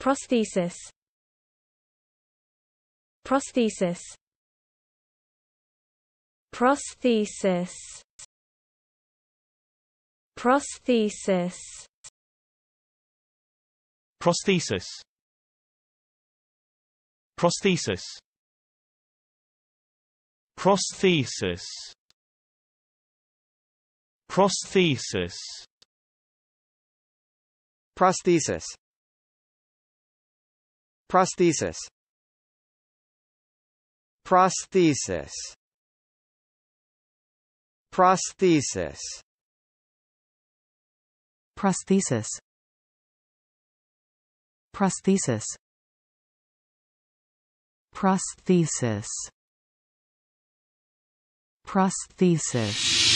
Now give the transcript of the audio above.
Prosthesis Prosthesis Prosthesis Prosthesis Prosthesis Prosthesis Prosthesis Prosthesis Prosthesis Prosthesis Prosthesis Prosthesis Prosthesis Prosthesis Prosthesis Prosthesis